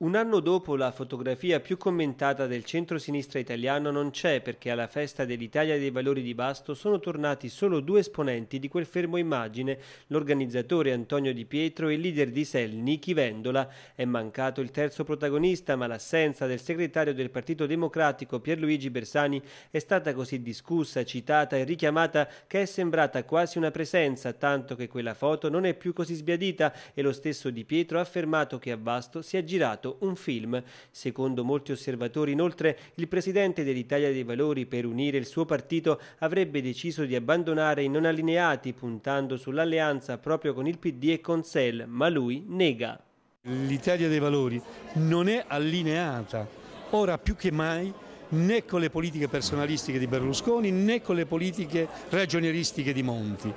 Un anno dopo la fotografia più commentata del centro-sinistra italiano non c'è perché alla festa dell'Italia dei Valori di Basto sono tornati solo due esponenti di quel fermo immagine, l'organizzatore Antonio Di Pietro e il leader di SEL Niki Vendola. È mancato il terzo protagonista, ma l'assenza del segretario del Partito Democratico Pierluigi Bersani è stata così discussa, citata e richiamata che è sembrata quasi una presenza, tanto che quella foto non è più così sbiadita e lo stesso Di Pietro ha affermato che a Basto si è girato fatto un film. Secondo molti osservatori, inoltre, il presidente dell'Italia dei Valori, per unire il suo partito, avrebbe deciso di abbandonare i non allineati, puntando sull'alleanza proprio con il PD e con SEL, ma lui nega. L'Italia dei Valori non è allineata, ora più che mai né con le politiche personalistiche di Berlusconi né con le politiche ragionieristiche di Monti.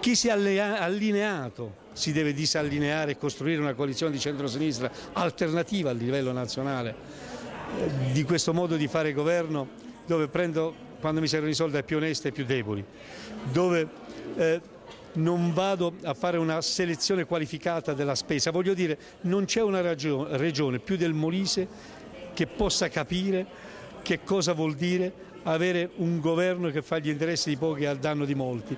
Chi si è allineato si deve disallineare e costruire una coalizione di centrosinistra alternativa a livello nazionale eh, di questo modo di fare governo dove prendo quando mi servono i soldi ai più onesti e più deboli, dove eh, non vado a fare una selezione qualificata della spesa. Voglio dire, non c'è una ragione, regione più del Molise che possa capire che cosa vuol dire avere un governo che fa gli interessi di pochi al danno di molti.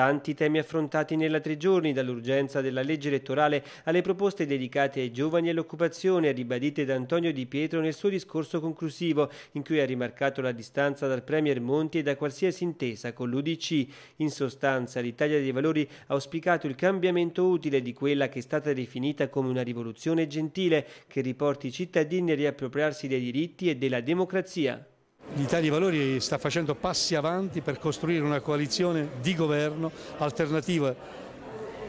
Tanti temi affrontati nella tre giorni, dall'urgenza della legge elettorale alle proposte dedicate ai giovani e all'occupazione, ribadite da Antonio Di Pietro nel suo discorso conclusivo, in cui ha rimarcato la distanza dal Premier Monti e da qualsiasi intesa con l'Udc. In sostanza, l'Italia dei Valori ha auspicato il cambiamento utile di quella che è stata definita come una rivoluzione gentile, che riporti i cittadini a riappropriarsi dei diritti e della democrazia. L'Italia Valori sta facendo passi avanti per costruire una coalizione di governo alternativa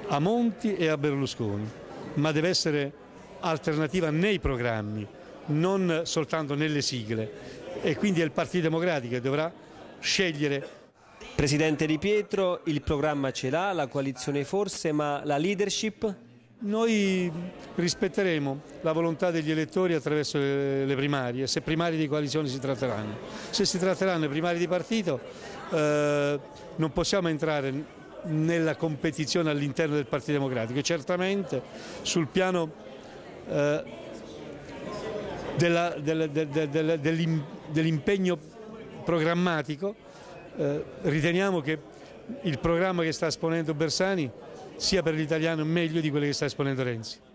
a Monti e a Berlusconi, ma deve essere alternativa nei programmi, non soltanto nelle sigle e quindi è il Partito Democratico che dovrà scegliere Presidente Di Pietro, il programma ce l'ha, la coalizione forse, ma la leadership? Noi rispetteremo la volontà degli elettori attraverso le primarie, se primarie di coalizione si tratteranno. Se si tratteranno primarie di partito eh, non possiamo entrare nella competizione all'interno del Partito Democratico. Certamente sul piano eh, dell'impegno dell dell programmatico eh, riteniamo che il programma che sta esponendo Bersani sia per l'italiano meglio di quelle che sta esponendo Renzi.